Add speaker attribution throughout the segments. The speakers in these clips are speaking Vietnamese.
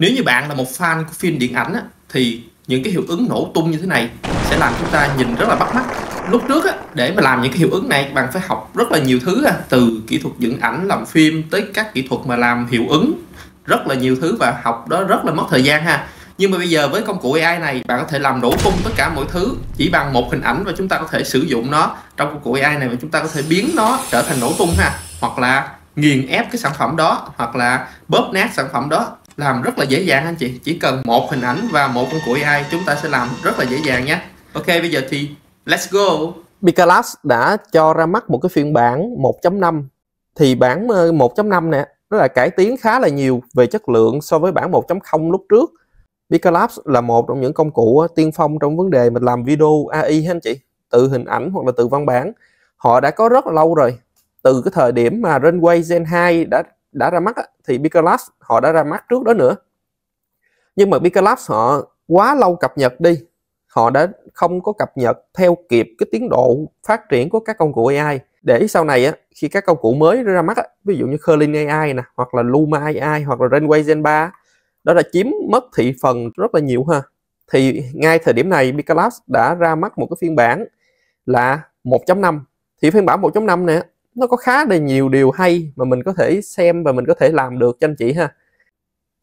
Speaker 1: nếu như bạn là một fan của phim điện ảnh á, thì những cái hiệu ứng nổ tung như thế này sẽ làm chúng ta nhìn rất là bắt mắt lúc trước á, để mà làm những cái hiệu ứng này bạn phải học rất là nhiều thứ á, à, từ kỹ thuật dựng ảnh làm phim tới các kỹ thuật mà làm hiệu ứng rất là nhiều thứ và học đó rất là mất thời gian ha nhưng mà bây giờ với công cụ AI này bạn có thể làm nổ tung tất cả mọi thứ chỉ bằng một hình ảnh và chúng ta có thể sử dụng nó trong công cụ AI này và chúng ta có thể biến nó trở thành nổ tung ha hoặc là nghiền ép cái sản phẩm đó hoặc là bóp nát sản phẩm đó làm rất là dễ dàng anh chị chỉ cần một hình ảnh và một con cụ AI chúng ta sẽ làm rất là dễ dàng nhé Ok bây giờ thì let's go Picalabs đã cho ra mắt một cái phiên bản 1.5 thì bản 1.5 ờ, nè nó là cải tiến khá là nhiều về chất lượng so với bản 1.0 lúc trước Picalabs là một trong những công cụ ờ, tiên phong trong vấn đề mình làm video AI anh chị từ hình ảnh hoặc là từ văn bản họ đã có rất là lâu rồi từ cái thời điểm mà Runway Gen 2 đã đã ra mắt thì Beaker Labs họ đã ra mắt trước đó nữa nhưng mà Beaker Labs họ quá lâu cập nhật đi họ đã không có cập nhật theo kịp cái tiến độ phát triển của các công cụ AI để sau này á, khi các công cụ mới ra mắt á, ví dụ như Curling AI nè hoặc là Luma AI hoặc là Runway Gen 3 đó là chiếm mất thị phần rất là nhiều ha thì ngay thời điểm này Beaker Labs đã ra mắt một cái phiên bản là 1.5 thì phiên bản 1.5 này nó có khá là nhiều điều hay mà mình có thể xem và mình có thể làm được cho anh chị ha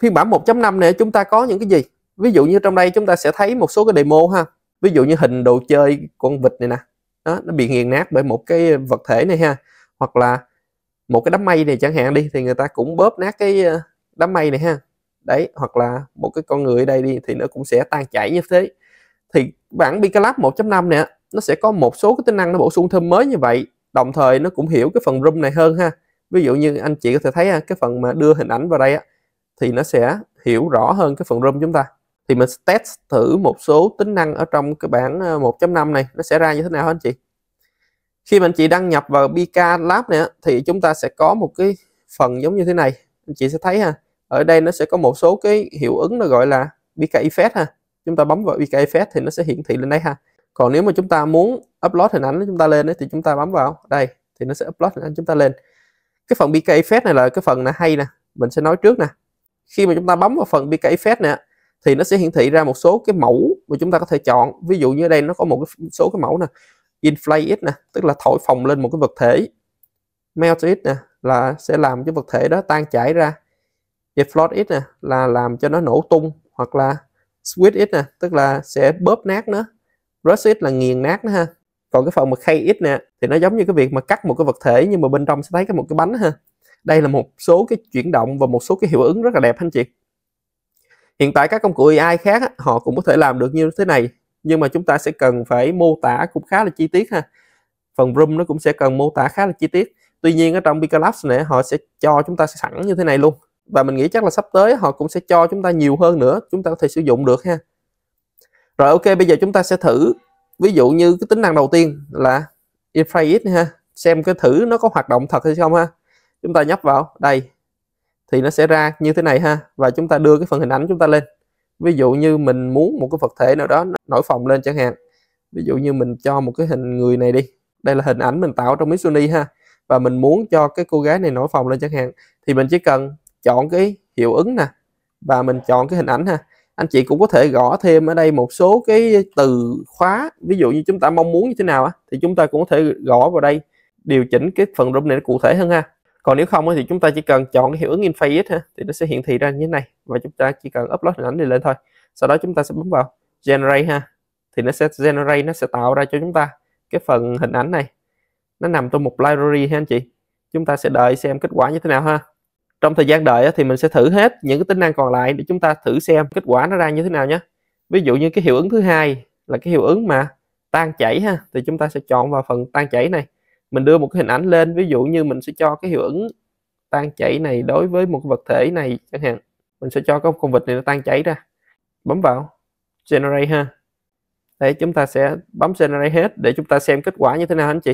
Speaker 1: phiên bản 1.5 này chúng ta có những cái gì ví dụ như trong đây chúng ta sẽ thấy một số cái demo ha ví dụ như hình đồ chơi con vịt này nè đó, nó bị nghiền nát bởi một cái vật thể này ha hoặc là một cái đám mây này chẳng hạn đi thì người ta cũng bóp nát cái ờ, đám mây này ha đấy hoặc là một cái con người ở đây đi thì nó cũng sẽ tan chảy như thế thì bản Picalab 1.5 này nó sẽ có một số cái tính năng nó bổ sung thêm mới như vậy đồng thời nó cũng hiểu cái phần room này hơn ha ví dụ như anh chị có thể thấy à, cái phần mà đưa hình ảnh vào đây thì nó sẽ hiểu rõ hơn cái phần room chúng ta thì mình test thử một số tính năng ở trong cái bản 1.5 à, này nó sẽ ra như thế nào hả anh chị khi mà anh chị đăng nhập vào BK Lab này thì chúng ta sẽ có một cái phần giống như thế này anh chị sẽ thấy ha ở đây nó sẽ có một số cái hiệu ứng nó gọi là BK Effect ha chúng ta bấm vào BK Effect thì nó sẽ hiển thị lên đây ha còn nếu mà chúng ta muốn upload hình ảnh chúng ta lên ấy, thì chúng ta bấm vào đây thì nó sẽ upload hình ảnh chúng ta lên cái phần PK Effect này là cái phần này hay nè mình sẽ nói trước nè khi mà chúng ta bấm vào phần PK Effect này thì nó sẽ hiển thị ra một số cái mẫu mà chúng ta có thể chọn ví dụ như ở đây nó có một cái số cái mẫu nè inflate it nè tức là thổi phồng lên một cái vật thể melt it nè là sẽ làm cho vật thể đó tan chảy ra deflate it nè là làm cho nó nổ tung hoặc là switch it nè tức là sẽ bóp nát nó Rush It là nghiền nát nó ha còn cái phần mà khay ít nè thì nó giống như cái việc mà cắt một cái vật thể nhưng mà bên trong sẽ thấy cái một cái bánh ha đây là một số cái chuyển động và một số cái hiệu ứng rất là đẹp anh chị hiện tại các công cụ AI khác họ cũng có thể làm được như thế này nhưng mà chúng ta sẽ cần phải mô tả cũng khá là chi tiết ha phần room nó cũng sẽ cần mô tả khá là chi tiết tuy nhiên ở trong Picolabs này họ sẽ cho chúng ta sẵn như thế này luôn và mình nghĩ chắc là sắp tới họ cũng sẽ cho chúng ta nhiều hơn nữa chúng ta có thể sử dụng được ha rồi ok bây giờ chúng ta sẽ thử ví dụ như cái tính năng đầu tiên là infrared ha xem cái thử nó có hoạt động thật hay không ha chúng ta nhấp vào đây thì nó sẽ ra như thế này ha và chúng ta đưa cái phần hình ảnh chúng ta lên ví dụ như mình muốn một cái vật thể nào đó nổi phồng lên chẳng hạn ví dụ như mình cho một cái hình người này đi đây là hình ảnh mình tạo trong Mitsuni ha và mình muốn cho cái cô gái này nổi phồng lên chẳng hạn thì mình chỉ cần chọn cái hiệu ứng nè và mình chọn cái hình ảnh ha anh chị cũng có thể gõ thêm ở đây một số cái từ khóa ví dụ như chúng ta mong muốn như thế nào á thì chúng ta cũng có thể gõ vào đây điều chỉnh cái phần room này cụ thể hơn ha còn nếu không thì chúng ta chỉ cần chọn cái hiệu ứng interface ha thì nó sẽ hiện thị ra như thế này và chúng ta chỉ cần upload hình ảnh này lên thôi sau đó chúng ta sẽ bấm vào generate ha thì nó sẽ generate nó sẽ tạo ra cho chúng ta cái phần hình ảnh này nó nằm trong một library ha anh chị chúng ta sẽ đợi xem kết quả như thế nào ha trong thời gian đợi thì mình sẽ thử hết những cái tính năng còn lại để chúng ta thử xem kết quả nó ra như thế nào nhé ví dụ như cái hiệu ứng thứ hai là cái hiệu ứng mà tan chảy ha thì chúng ta sẽ chọn vào phần tan chảy này mình đưa một cái hình ảnh lên ví dụ như mình sẽ cho cái hiệu ứng tan chảy này đối với một vật thể này chẳng hạn mình sẽ cho cái con vịt này nó tan chảy ra bấm vào generate ha để chúng ta sẽ bấm generate hết để chúng ta xem kết quả như thế nào anh chị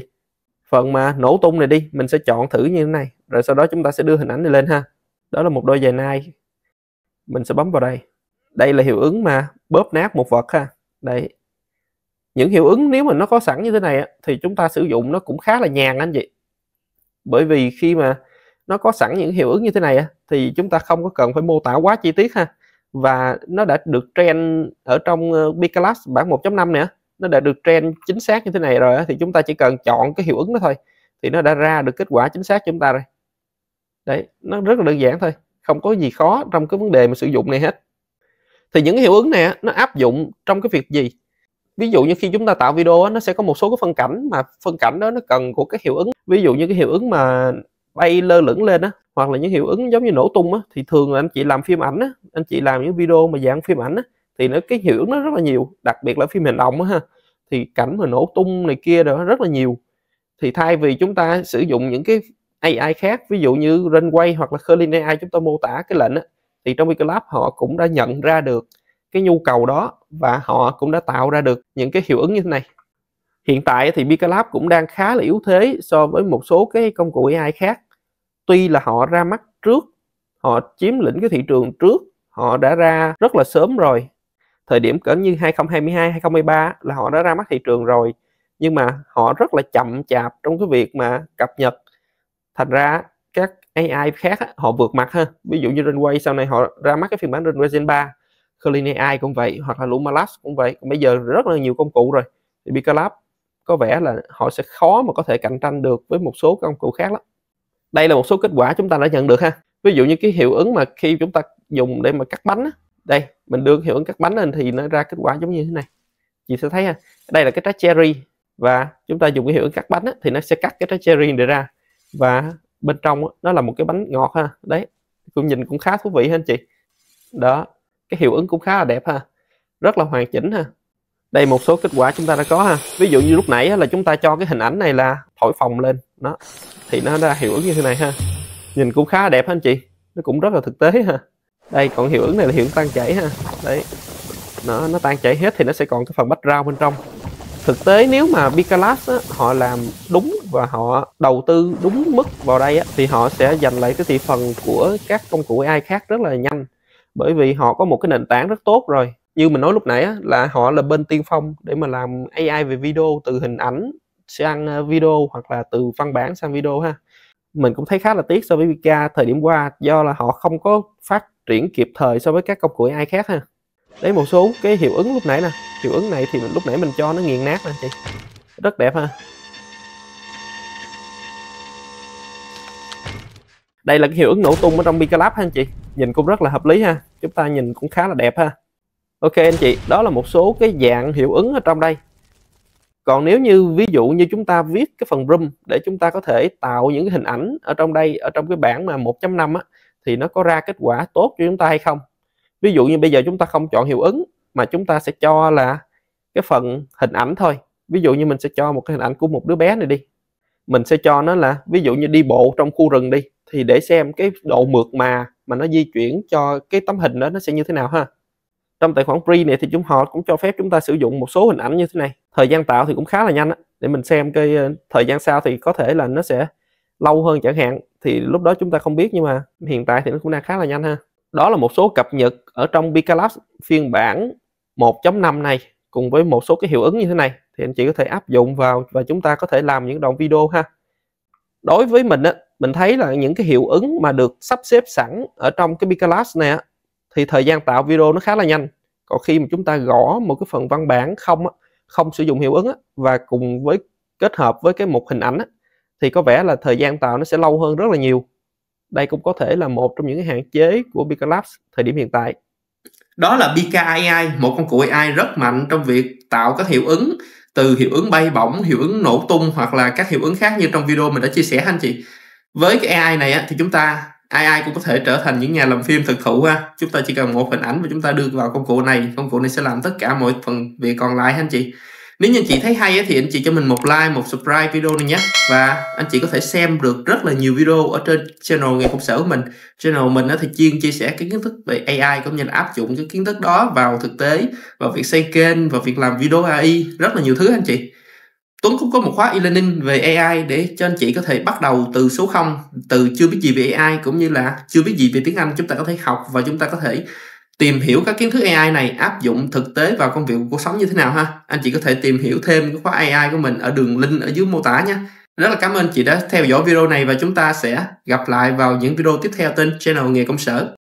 Speaker 1: phần mà nổ tung này đi mình sẽ chọn thử như thế này rồi sau đó chúng ta sẽ đưa hình ảnh này lên ha đó là một đôi giày nai mình sẽ bấm vào đây đây là hiệu ứng mà bóp nát một vật ha đây những hiệu ứng nếu mà nó có sẵn như thế này thì chúng ta sử dụng nó cũng khá là nhàn anh chị bởi vì khi mà nó có sẵn những hiệu ứng như thế này thì chúng ta không có cần phải mô tả quá chi tiết ha và nó đã được trend ở trong Picalas ờ, bản 1.5 nữa nó đã được trend chính xác như thế này rồi thì chúng ta chỉ cần chọn cái hiệu ứng đó thôi thì nó đã ra được kết quả chính xác chúng ta rồi đấy nó rất là đơn giản thôi không có gì khó trong cái vấn đề mà sử dụng này hết thì những hiệu ứng này nó áp dụng trong cái việc gì ví dụ như khi chúng ta tạo video nó sẽ có một số cái phân cảnh mà phân cảnh đó nó cần của cái hiệu ứng ví dụ như cái hiệu ứng mà bay lơ lửng lên á hoặc là những hiệu ứng giống như nổ tung á thì thường là anh chị làm phim ảnh á anh chị làm những video mà dạng phim ảnh á thì nó cái hiệu ứng nó rất là nhiều đặc biệt là phim hành động ha thì cảnh mà nổ tung này kia đó rất là nhiều thì thay vì chúng ta sử dụng những cái AI khác ví dụ như Runway hoặc là Curlin AI chúng ta mô tả cái lệnh á, thì trong Microlab họ cũng đã nhận ra được cái nhu cầu đó và họ cũng đã tạo ra được những cái hiệu ứng như thế này hiện tại thì Microlab cũng đang khá là yếu thế so với một số cái công cụ AI khác tuy là họ ra mắt trước họ chiếm lĩnh cái thị trường trước họ đã ra rất là sớm rồi thời điểm cỡ như 2022 2023 là họ đã ra mắt thị trường rồi nhưng mà họ rất là chậm chạp trong cái việc mà cập nhật thành ra các AI khác họ vượt mặt ha ví dụ như Runway sau này họ ra mắt cái phiên bản Runway Gen 3 Clean AI cũng vậy hoặc là Luma Labs cũng vậy còn bây giờ rất là nhiều công cụ rồi thì Bika có vẻ là họ sẽ khó mà có thể cạnh tranh được với một số công cụ khác lắm đây là một số kết quả chúng ta đã nhận được ha ví dụ như cái hiệu ứng mà khi chúng ta dùng để mà cắt bánh á, đây mình đưa hiệu ứng cắt bánh lên thì nó ra kết quả giống như thế này chị sẽ thấy ha đây là cái trái cherry và chúng ta dùng cái hiệu ứng cắt bánh á, thì nó sẽ cắt cái trái cherry để ra và bên trong á, nó là một cái bánh ngọt ha đấy cũng nhìn cũng khá thú vị ha anh chị đó cái hiệu ứng cũng khá là đẹp ha rất là hoàn chỉnh ha đây một số kết quả chúng ta đã có ha ví dụ như lúc nãy á, là chúng ta cho cái hình ảnh này là thổi phòng lên nó thì nó ra hiệu ứng như thế này ha nhìn cũng khá là đẹp ha anh chị nó cũng rất là thực tế ha đây còn hiệu ứng này là hiệu ứng tan chảy ha đấy nó nó tan chảy hết thì nó sẽ còn cái phần rau bên trong thực tế nếu mà Picalas á, họ làm đúng và họ đầu tư đúng mức vào đây á, thì họ sẽ giành lại cái thị phần của các công cụ AI khác rất là nhanh bởi vì họ có một cái nền tảng rất tốt rồi như mình nói lúc nãy á, là họ là bên tiên phong để mà làm AI về video từ hình ảnh sang ờ, video hoặc là từ văn bản sang video ha mình cũng thấy khá là tiếc so với Vika thời điểm qua do là họ không có phát triển kịp thời so với các công cụ AI khác ha đấy một số cái hiệu ứng lúc nãy nè hiệu ứng này thì mình lúc nãy mình cho nó nghiền nát nè chị rất đẹp ha đây là cái hiệu ứng nổ tung ở trong Picolab ha anh chị nhìn cũng rất là hợp lý ha chúng ta nhìn cũng khá là đẹp ha ok anh chị đó là một số cái dạng hiệu ứng ở trong đây còn nếu như ví dụ như chúng ta viết cái phần room để chúng ta có thể tạo những cái hình ảnh ở trong đây ở trong cái bảng mà 1.5 á thì nó có ra kết quả tốt cho chúng ta hay không ví dụ như bây giờ chúng ta không chọn hiệu ứng mà chúng ta sẽ cho là cái phần hình ảnh thôi ví dụ như mình sẽ cho một cái hình ảnh của một đứa bé này đi mình sẽ cho nó là ví dụ như đi bộ trong khu rừng đi thì để xem cái độ mượt mà mà nó di chuyển cho cái tấm hình đó nó sẽ như thế nào ha trong tài khoản pre này thì chúng họ cũng cho phép chúng ta sử dụng một số hình ảnh như thế này thời gian tạo thì cũng khá là nhanh á để mình xem cái ờ, thời gian sau thì có thể là nó sẽ lâu hơn chẳng hạn thì lúc đó chúng ta không biết nhưng mà hiện tại thì nó cũng đang khá là nhanh ha đó là một số cập nhật ở trong Picalab phiên bản 1.5 này cùng với một số cái hiệu ứng như thế này thì anh chị có thể áp dụng vào và chúng ta có thể làm những đoạn video ha đối với mình á mình thấy là những cái hiệu ứng mà được sắp xếp sẵn ở trong cái Picalab này á thì thời gian tạo video nó khá là nhanh còn khi mà chúng ta gõ một cái phần văn bản không không sử dụng hiệu ứng và cùng với kết hợp với cái một hình ảnh thì có vẻ là thời gian tạo nó sẽ lâu hơn rất là nhiều đây cũng có thể là một trong những hạn chế của Bika Labs thời điểm hiện tại đó là Bika AI một công cụ AI rất mạnh trong việc tạo các hiệu ứng từ hiệu ứng bay bổng hiệu ứng nổ tung hoặc là các hiệu ứng khác như trong video mình đã chia sẻ anh chị với cái AI này thì chúng ta ai ai cũng có thể trở thành những nhà làm phim thực thụ ha chúng ta chỉ cần một hình ảnh và chúng ta đưa vào công cụ này công cụ này sẽ làm tất cả mọi phần việc còn lại anh chị nếu như anh chị thấy hay thì anh chị cho mình một like một subscribe video này nhé và anh chị có thể xem được rất là nhiều video ở trên channel nghề công sở của mình channel mình thì chuyên chia sẻ cái kiến thức về AI cũng như là áp dụng cái kiến thức đó vào thực tế vào việc xây kênh và việc làm video AI rất là nhiều thứ anh chị Tuấn cũng có một khóa e-learning về AI để cho anh chị có thể bắt đầu từ số 0, từ chưa biết gì về AI cũng như là chưa biết gì về tiếng Anh chúng ta có thể học và chúng ta có thể tìm hiểu các kiến thức AI này áp dụng thực tế vào công việc cuộc sống như thế nào ha. Anh chị có thể tìm hiểu thêm cái khóa AI của mình ở đường link ở dưới mô tả nha. Rất là cảm ơn chị đã theo dõi video này và chúng ta sẽ gặp lại vào những video tiếp theo trên channel Nghề Công Sở.